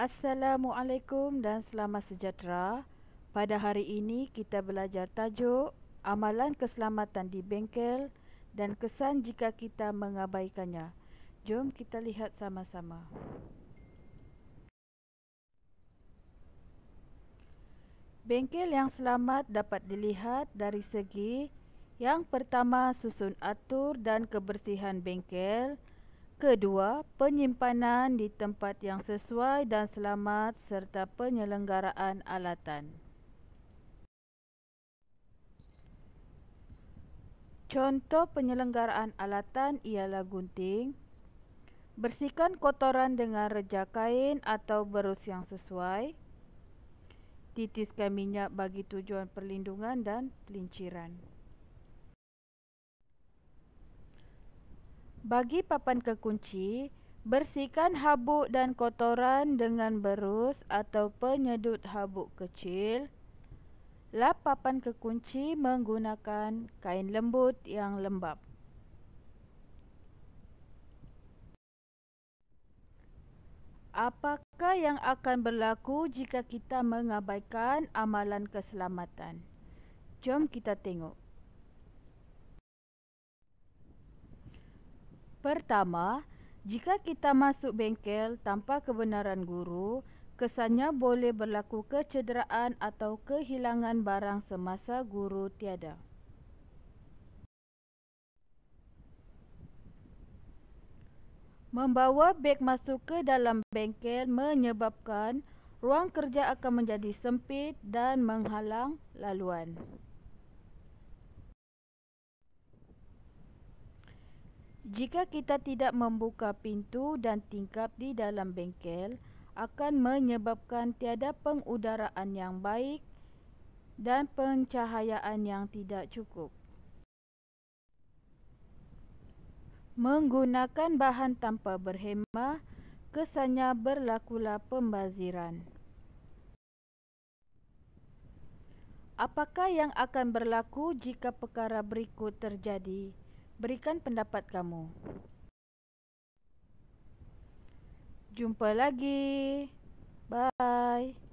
Assalamualaikum dan selamat sejahtera. Pada hari ini kita belajar tajuk Amalan Keselamatan di Bengkel dan kesan jika kita mengabaikannya. Jom kita lihat sama-sama. Bengkel yang selamat dapat dilihat dari segi yang pertama susun atur dan kebersihan bengkel. Bengkel. Kedua, penyimpanan di tempat yang sesuai dan selamat serta penyelenggaraan alatan. Contoh penyelenggaraan alatan ialah gunting. Bersihkan kotoran dengan reja kain atau berus yang sesuai. Titiskan minyak bagi tujuan perlindungan dan pelinciran. Bagi papan kekunci, bersihkan habuk dan kotoran dengan berus atau penyedut habuk kecil. Lap papan kekunci menggunakan kain lembut yang lembap. Apakah yang akan berlaku jika kita mengabaikan amalan keselamatan? Jom kita tengok. Pertama, jika kita masuk bengkel tanpa kebenaran guru, kesannya boleh berlaku kecederaan atau kehilangan barang semasa guru tiada. Membawa beg masuk ke dalam bengkel menyebabkan ruang kerja akan menjadi sempit dan menghalang laluan. Jika kita tidak membuka pintu dan tingkap di dalam bengkel, akan menyebabkan tiada pengudaraan yang baik dan pencahayaan yang tidak cukup. Menggunakan bahan tanpa berhemah, kesannya berlakulah pembaziran. Apakah yang akan berlaku jika perkara berikut terjadi? Berikan pendapat kamu. Jumpa lagi. Bye.